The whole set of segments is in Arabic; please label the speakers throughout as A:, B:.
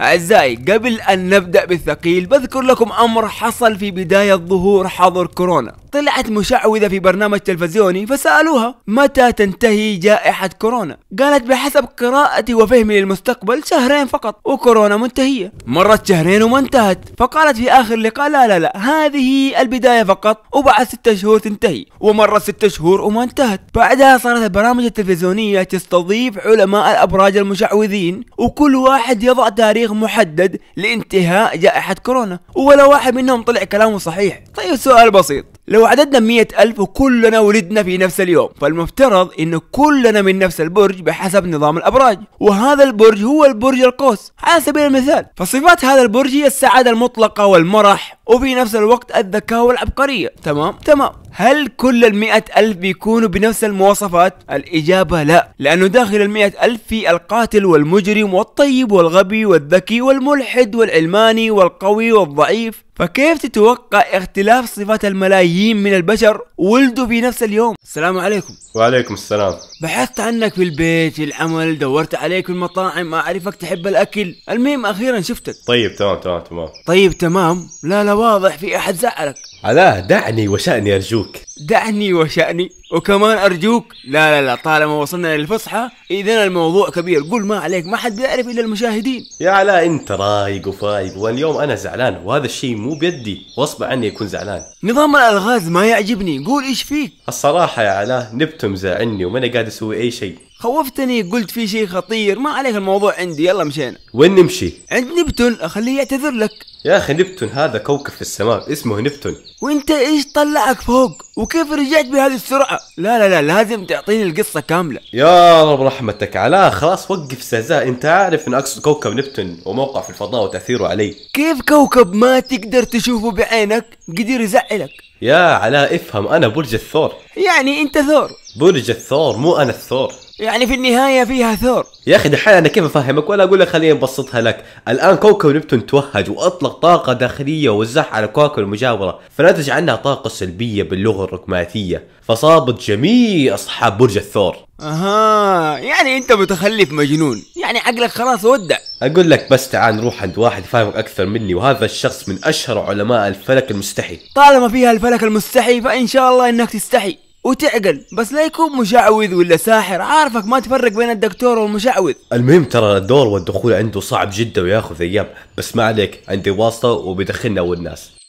A: أعزائي قبل أن نبدأ بالثقيل بذكر لكم أمر حصل في بداية ظهور حظر كورونا طلعت مشعوذة في برنامج تلفزيوني فسألوها متى تنتهي جائحة كورونا قالت بحسب قراءتي وفهمي للمستقبل شهرين فقط وكورونا منتهية مرت شهرين وما انتهت فقالت في آخر لقاء لا لا لا هذه البداية فقط وبعد ستة شهور تنتهي ومرت ستة شهور وما انتهت بعدها صارت البرامج التلفزيونية تستضيف علماء الأبراج المشعوذين وكل واحد يضع تاريخ تاريخ محدد لانتهاء جائحة كورونا ولا واحد منهم طلع كلامه صحيح طيب سؤال بسيط لو عددنا مية ألف وكلنا ولدنا في نفس اليوم فالمفترض أن كلنا من نفس البرج بحسب نظام الأبراج وهذا البرج هو البرج القوس على سبيل المثال فصفات هذا البرج هي السعادة المطلقة والمرح وفي نفس الوقت الذكاء والعبقرية تمام تمام هل كل المئة ألف بيكونوا بنفس المواصفات؟ الإجابة لا لأنه داخل المئة ألف في القاتل والمجرم والطيب والغبي والذكي والملحد والعلماني والقوي والضعيف فكيف تتوقع اختلاف صفات الملايين من البشر ولدوا في نفس اليوم السلام عليكم
B: وعليكم السلام
A: بحثت عنك في البيت في العمل دورت عليك في المطاعم اعرفك تحب الاكل المهم اخيرا شفتك طيب تمام تمام تمام طيب تمام لا لا واضح في احد زعلك علاه دعني وشأني ارجوك دعني وشأني وكمان أرجوك لا لا لا طالما وصلنا للفصحى إذا الموضوع كبير قول ما عليك ما حد بيعرف إلا المشاهدين
B: يا علاء أنت رايق وفايق واليوم أنا زعلان وهذا الشيء مو بيدي وأصبع عني يكون زعلان
A: نظام الألغاز ما
B: يعجبني قول إيش فيك الصراحة يا علاء نبتم زعلني وماني قاعد أسوي أي شيء
A: خوفتني قلت في شيء خطير ما عليك الموضوع عندي يلا مشينا وين نمشي؟ عند نبتون اخليه يعتذر لك يا اخي نبتون
B: هذا كوكب في السماء اسمه نبتون
A: وانت ايش طلعك فوق؟ وكيف رجعت بهذه السرعة؟ لا لا لا لازم تعطيني القصة كاملة
B: يا رب رحمتك علاء خلاص وقف استهزاء انت عارف ان اقصد كوكب نبتون وموقع في الفضاء وتأثيره علي
A: كيف كوكب ما تقدر تشوفه بعينك قدير يزعلك
B: يا علاء افهم انا برج الثور
A: يعني انت ثور
B: برج الثور مو انا الثور
A: يعني في النهاية فيها ثور
B: يا أخي دحين أنا كيف أفهمك ولا أقول لك خليني نبسطها لك الآن كوكب نبتون توهج وأطلق طاقة داخلية وزح على الكواكب المجاورة فنتج عنها طاقة سلبية باللغة الركماتية فصابت جميع أصحاب برج الثور
A: أها يعني أنت متخلف مجنون يعني عقلك خلاص ودع
B: أقول لك بس تعال نروح عند واحد فاهمك أكثر مني وهذا الشخص من أشهر علماء الفلك المستحي
A: طالما فيها الفلك المستحي فإن شاء الله إنك تستحي وتعقل بس لا يكون مشعوذ ولا ساحر عارفك ما تفرق بين الدكتور والمشعوذ
B: المهم ترى الدور والدخول عنده صعب جدا وياخذ ايام بس ما عليك عندي واسطه وبيدخلنا
A: ناس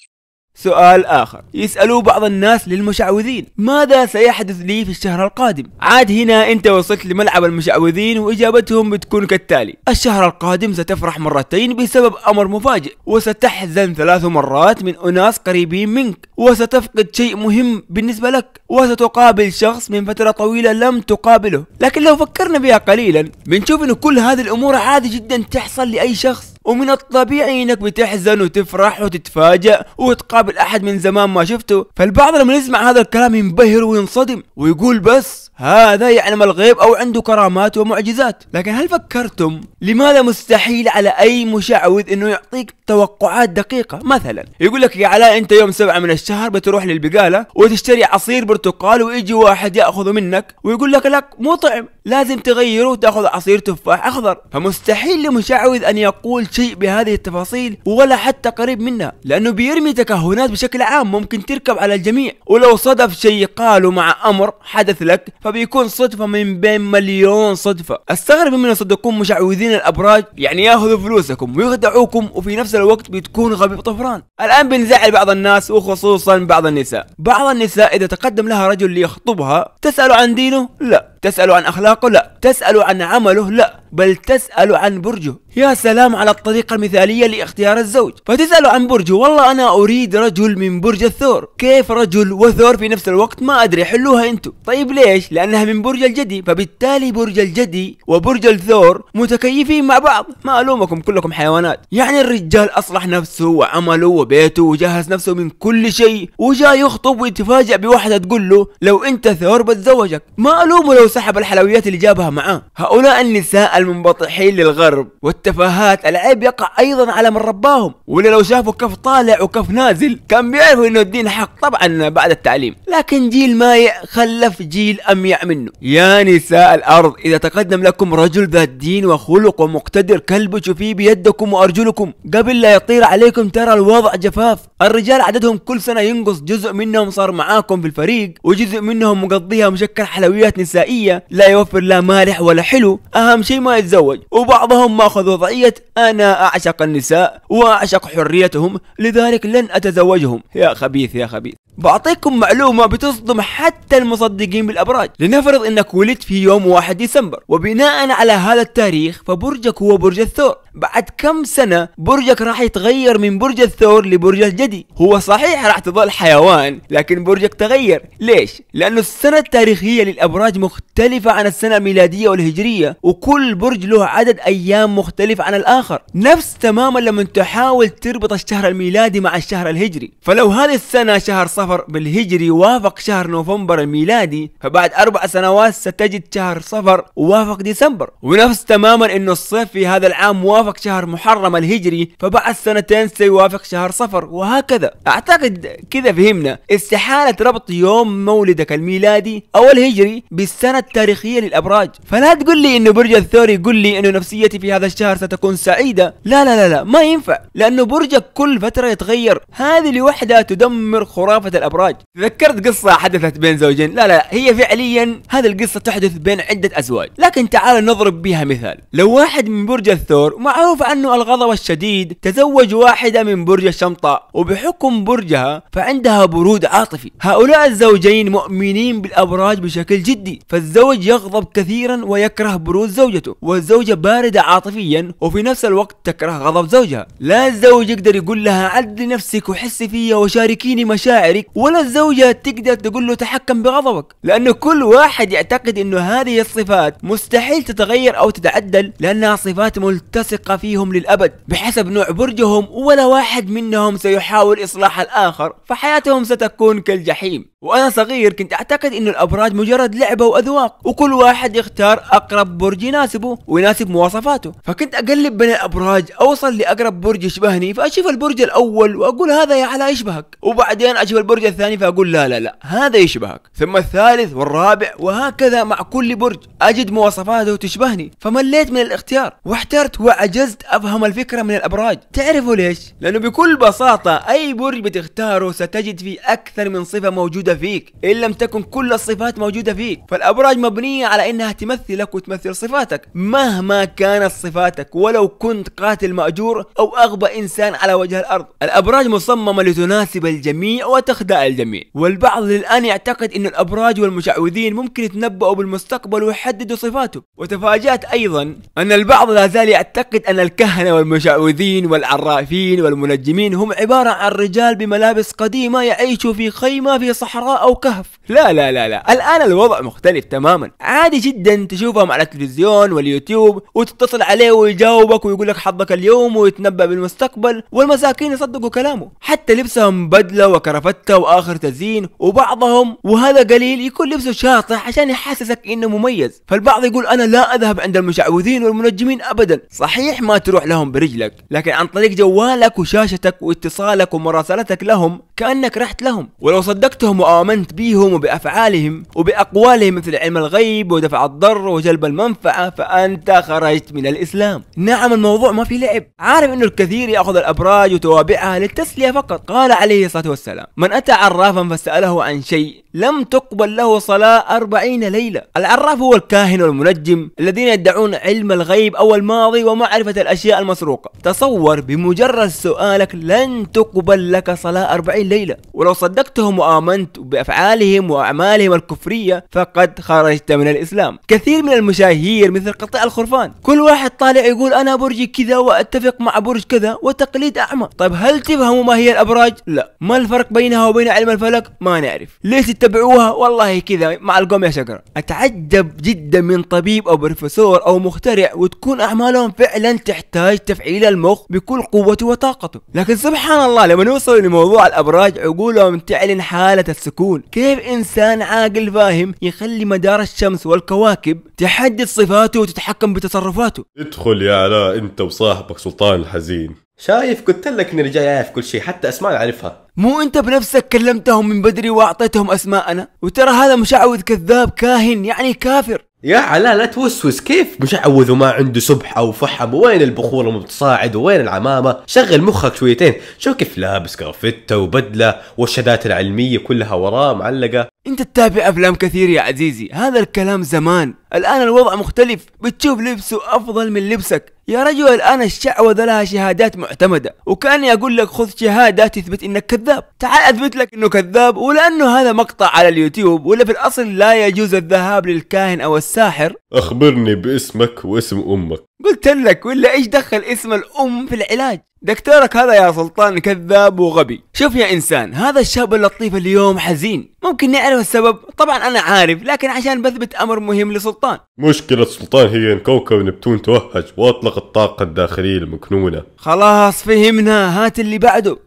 A: سؤال آخر يسألوه بعض الناس للمشعوذين ماذا سيحدث لي في الشهر القادم عاد هنا أنت وصلت لملعب المشعوذين وإجابتهم بتكون كالتالي الشهر القادم ستفرح مرتين بسبب أمر مفاجئ وستحزن ثلاث مرات من أناس قريبين منك وستفقد شيء مهم بالنسبة لك وستقابل شخص من فترة طويلة لم تقابله لكن لو فكرنا بها قليلا بنشوف أن كل هذه الأمور عادي جدا تحصل لأي شخص ومن الطبيعي انك بتحزن وتفرح وتتفاجأ وتقابل احد من زمان ما شفته فالبعض لما يسمع هذا الكلام ينبهر وينصدم ويقول بس هذا يعلم الغيب او عنده كرامات ومعجزات لكن هل فكرتم لماذا مستحيل على اي مشعوذ انه يعطيك توقعات دقيقة مثلا يقول لك يا علاء انت يوم سبعة من الشهر بتروح للبقالة وتشتري عصير برتقال ويجي واحد ياخذه منك ويقول لك لك مو طعم لازم تغيره وتاخذ عصير تفاح اخضر فمستحيل لمشعوذ ان يقول شيء بهذه التفاصيل ولا حتى قريب منها لأنه بيرمي تكهنات بشكل عام ممكن تركب على الجميع ولو صدف شيء قالوا مع أمر حدث لك فبيكون صدفة من بين مليون صدفة استغرب من صدقكم مشعوذين الأبراج يعني ياخذوا فلوسكم ويخدعوكم وفي نفس الوقت بتكون غبي طفران الآن بنزعل بعض الناس وخصوصا بعض النساء بعض النساء إذا تقدم لها رجل ليخطبها تساله عن دينه لا تسأل عن أخلاقه لا تسأل عن عمله لا بل تسأل عن برجه يا سلام على الطريقة المثالية لاختيار الزوج فتسأل عن برجه والله أنا أريد رجل من برج الثور كيف رجل وثور في نفس الوقت ما أدري حلوها أنتم طيب ليش لأنها من برج الجدي فبالتالي برج الجدي وبرج الثور متكيفين مع بعض ما ألومكم كلكم حيوانات يعني الرجال أصلح نفسه وعمله وبيته وجهز نفسه من كل شيء وجاء يخطب ويتفاجأ بواحدة تقول له لو أنت ثور بتزوجك ما ألومه لو سحب الحلويات اللي جابها معاه هؤلاء النساء المنبطحين للغرب والتفاهات العيب يقع أيضا على من رباهم ولا لو شافوا كف طالع وكف نازل كان بيعرفوا إنه الدين حق طبعا بعد التعليم لكن جيل مايع خلف جيل أميع منه يا نساء الأرض إذا تقدم لكم رجل ذات دين وخلق ومقتدر كلبش فيه بيدكم وأرجلكم قبل لا يطير عليكم ترى الوضع جفاف الرجال عددهم كل سنة ينقص جزء منهم صار معاكم في الفريق وجزء منهم مقضيها مشكل حلويات نسائية العادية لا يوفر لا مالح ولا حلو أهم شيء ما يتزوج وبعضهم ما وضعية أنا أعشق النساء وأعشق حريتهم لذلك لن أتزوجهم يا خبيث يا خبيث بعطيكم معلومة بتصدم حتى المصدقين بالأبراج لنفرض أنك ولدت في يوم 1 ديسمبر وبناء على هذا التاريخ فبرجك هو برج الثور بعد كم سنة برجك راح يتغير من برج الثور لبرج الجدي هو صحيح راح تظل حيوان لكن برجك تغير ليش؟ لأنه السنة التاريخية للأبراج مختلفة عن السنة الميلادية والهجرية وكل برج له عدد أيام مختلف عن الآخر نفس تماما لما تحاول تربط الشهر الميلادي مع الشهر الهجري فلو هذه السنة شهر صفر صفر بالهجري وافق شهر نوفمبر الميلادي فبعد أربع سنوات ستجد شهر صفر وافق ديسمبر ونفس تماما أنه الصيف في هذا العام وافق شهر محرم الهجري فبعد سنتين سيوافق شهر صفر وهكذا أعتقد كذا فهمنا استحالة ربط يوم مولدك الميلادي أو الهجري بالسنة التاريخية للأبراج فلا تقول لي أنه برج الثوري يقول لي أنه نفسيتي في هذا الشهر ستكون سعيدة لا لا لا لا ما ينفع لأنه برجك كل فترة يتغير هذه لوحدها تدمر خرافة احد الابراج تذكرت قصه حدثت بين زوجين لا لا هي فعليا هذه القصه تحدث بين عده ازواج لكن تعال نضرب بها مثال لو واحد من برج الثور معروف عنه الغضب الشديد تزوج واحده من برج الشمطاء وبحكم برجها فعندها برود عاطفي هؤلاء الزوجين مؤمنين بالابراج بشكل جدي فالزوج يغضب كثيرا ويكره برود زوجته والزوجه بارده عاطفيا وفي نفس الوقت تكره غضب زوجها لا الزوج يقدر يقول لها عدلي نفسك وحسي فيا وشاركيني مشاعري عليك ولا الزوجة تقدر تقول له تحكم بغضبك لأنه كل واحد يعتقد أنه هذه الصفات مستحيل تتغير أو تتعدل لأنها صفات ملتصقة فيهم للأبد بحسب نوع برجهم ولا واحد منهم سيحاول إصلاح الآخر فحياتهم ستكون كالجحيم وأنا صغير كنت أعتقد أن الأبراج مجرد لعبة وأذواق وكل واحد يختار أقرب برج يناسبه ويناسب مواصفاته فكنت أقلب بين الأبراج أوصل لأقرب برج يشبهني فأشوف البرج الأول وأقول هذا يا علا يشبهك وبعدين أشوف البرج الثاني فأقول لا لا لا هذا يشبهك ثم الثالث والرابع وهكذا مع كل برج أجد مواصفاته تشبهني فمليت من الاختيار واحترت وعجزت أفهم الفكرة من الأبراج تعرفوا ليش؟ لأنه بكل بساطة أي برج بتختاره ستجد فيه أكثر من صفة موجودة موجودة فيك إن لم تكن كل الصفات موجودة فيك فالأبراج مبنية على أنها تمثلك وتمثل صفاتك مهما كانت صفاتك ولو كنت قاتل مأجور أو أغبى إنسان على وجه الأرض الأبراج مصممة لتناسب الجميع وتخدع الجميع والبعض للآن يعتقد أن الأبراج والمشعوذين ممكن يتنبؤوا بالمستقبل ويحددوا صفاته وتفاجأت أيضا أن البعض لا زال يعتقد أن الكهنة والمشعوذين والعرافين والمنجمين هم عبارة عن رجال بملابس قديمة يعيشوا في خيمة في صحراء صحراء أو كهف لا لا لا لا الآن الوضع مختلف تماما عادي جدا تشوفهم على التلفزيون واليوتيوب وتتصل عليه ويجاوبك ويقول لك حظك اليوم ويتنبأ بالمستقبل والمساكين يصدقوا كلامه حتى لبسهم بدلة وكرفتة وآخر تزيين وبعضهم وهذا قليل يكون لبسه شاطح عشان يحسسك إنه مميز فالبعض يقول أنا لا أذهب عند المشعوذين والمنجمين أبدا صحيح ما تروح لهم برجلك لكن عن طريق جوالك وشاشتك واتصالك ومراسلتك لهم كأنك رحت لهم ولو صدقتهم وآمنت بهم وبأفعالهم وبأقوالهم مثل علم الغيب ودفع الضر وجلب المنفعة فأنت خرجت من الإسلام نعم الموضوع ما في لعب عارف أنه الكثير يأخذ الأبراج وتوابعها للتسلية فقط قال عليه الصلاة والسلام من أتى عرافا فسأله عن شيء لم تقبل له صلاة أربعين ليلة العراف هو الكاهن والمنجم الذين يدعون علم الغيب أو الماضي ومعرفة الأشياء المسروقة تصور بمجرد سؤالك لن تقبل لك صلاة أربعين ليلة ولو صدقتهم وآمنت بأفعالهم وأعمالهم الكفرية فقد خرجت من الإسلام كثير من المشاهير مثل قطيع الخرفان كل واحد طالع يقول أنا برجي كذا وأتفق مع برج كذا وتقليد أعمى طيب هل تفهموا ما هي الأبراج؟ لا ما الفرق بينها وبين علم الفلك؟ ما نعرف ليش تتبعوها والله كذا مع القوم يا شكرا اتعجب جدا من طبيب او بروفيسور او مخترع وتكون اعمالهم فعلا تحتاج تفعيل المخ بكل قوته وطاقته لكن سبحان الله لما نوصل لموضوع الابراج عقولهم تعلن حالة السكون كيف انسان عاقل فاهم يخلي مدار الشمس والكواكب تحدد صفاته وتتحكم بتصرفاته
B: ادخل يا علاء انت وصاحبك سلطان الحزين
A: شايف قلت لك اني رجال عارف كل شيء حتى اسماء اعرفها مو انت بنفسك كلمتهم من بدري واعطيتهم اسماءنا وترى هذا مشعوذ كذاب كاهن يعني كافر
B: يا علاء لا توسوس كيف مشعوذ وما عنده سبحة وفحم وين البخور المتصاعد وين العمامة شغل مخك شويتين شوف كيف لابس كرافتة وبدلة والشهادات العلمية كلها وراه معلقة
A: انت تتابع افلام كثير يا عزيزي هذا الكلام زمان الان الوضع مختلف بتشوف لبسه افضل من لبسك يا رجل الان الشعوذة لها شهادات معتمدة وكاني اقول لك خذ شهادة تثبت انك كذاب تعال اثبت لك انه كذاب ولانه هذا مقطع على اليوتيوب ولا في الاصل لا يجوز الذهاب للكاهن او الساحر اخبرني باسمك واسم امك قلت لك ولا ايش دخل اسم الام في العلاج دكتورك هذا يا سلطان كذاب وغبي شوف يا انسان هذا الشاب اللطيف اليوم حزين ممكن نعرف السبب طبعا انا عارف لكن عشان بثبت امر مهم لسلطان
B: مشكلة سلطان هي ان كوكب نبتون توهج واطلق الطاقة الداخلية المكنونة
A: خلاص فهمنا هات اللي بعده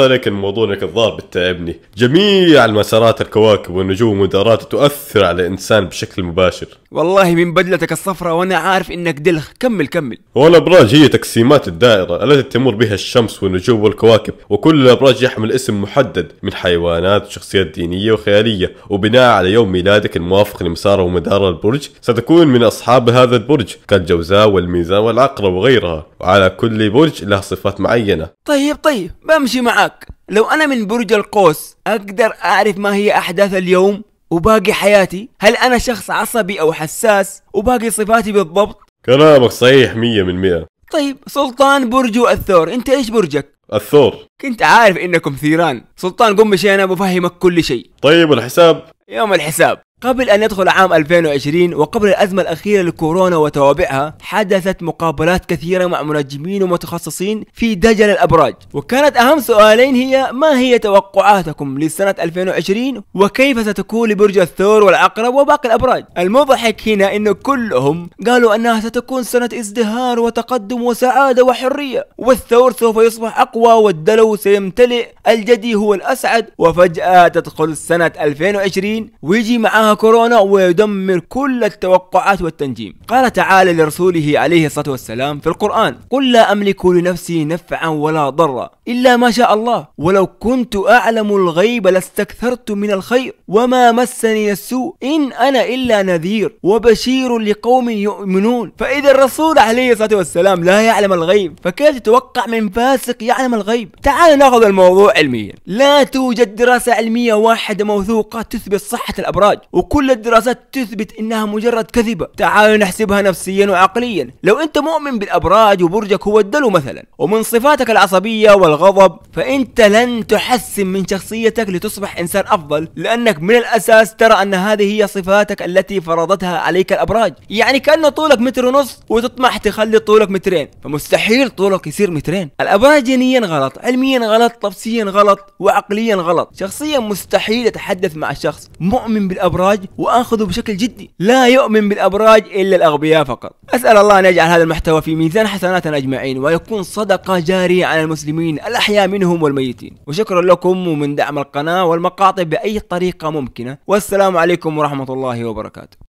B: عليك الموضوع انك الظاهر بتتعبني جميع المسارات الكواكب والنجوم والدارات تؤثر على الانسان بشكل مباشر
A: والله من بدلتك الصفراء وانا عارف انك دلخ كمل كمل
B: والابراج هي تقسيمات الدائره التي تمر بها الشمس والنجوم والكواكب وكل الابراج يحمل اسم محدد من حيوانات وشخصيات دينيه وخياليه وبناء على يوم ميلادك الموافق لمساره ومدار البرج ستكون من اصحاب هذا البرج كالجوزاء والميزان والعقرب وغيرها وعلى كل برج له صفات معينة
A: طيب طيب بمشي معك لو أنا من برج القوس أقدر أعرف ما هي أحداث اليوم وباقي حياتي هل أنا شخص عصبي أو حساس وباقي صفاتي بالضبط كلامك صحيح مية من مئة طيب سلطان برج الثور انت ايش برجك الثور كنت عارف انكم ثيران سلطان قم مشينا انا بفهمك كل شيء طيب الحساب يوم الحساب قبل أن يدخل عام 2020 وقبل الأزمة الأخيرة لكورونا وتوابعها حدثت مقابلات كثيرة مع منجمين ومتخصصين في دجل الأبراج وكانت أهم سؤالين هي ما هي توقعاتكم لسنة 2020 وكيف ستكون لبرج الثور والعقرب وباقي الأبراج المضحك هنا أنه كلهم قالوا أنها ستكون سنة ازدهار وتقدم وسعادة وحرية والثور سوف يصبح أقوى والدلو سيمتلئ الجدي هو الأسعد وفجأة تدخل سنة 2020 ويجي معها كورونا ويدمر كل التوقعات والتنجيم قال تعالى لرسوله عليه الصلاة والسلام في القرآن قل لا أملك لنفسي نفعا ولا ضرا إلا ما شاء الله ولو كنت أعلم الغيب لاستكثرت من الخير وما مسني السوء إن أنا إلا نذير وبشير لقوم يؤمنون فإذا الرسول عليه الصلاة والسلام لا يعلم الغيب فكيف تتوقع من فاسق يعلم الغيب تعال ناخذ الموضوع علميا لا توجد دراسة علمية واحدة موثوقة تثبت صحة الأبراج وكل الدراسات تثبت انها مجرد كذبه تعالوا نحسبها نفسيا وعقليا لو انت مؤمن بالابراج وبرجك هو الدلو مثلا ومن صفاتك العصبيه والغضب فانت لن تحسن من شخصيتك لتصبح انسان افضل لانك من الاساس ترى ان هذه هي صفاتك التي فرضتها عليك الابراج يعني كان طولك متر ونص وتطمح تخلي طولك مترين فمستحيل طولك يصير مترين الابراج جينيا غلط علميا غلط تفسيا غلط وعقليا غلط شخصيا مستحيل اتحدث مع شخص مؤمن بالابراج الابراج واخذه بشكل جدي لا يؤمن بالابراج الا الاغبياء فقط اسال الله ان يجعل هذا المحتوى في ميزان حسناتنا اجمعين ويكون صدقه جاريه على المسلمين الاحياء منهم والميتين وشكرا لكم ومن دعم القناه والمقاطع باي طريقه ممكنه والسلام عليكم ورحمه الله وبركاته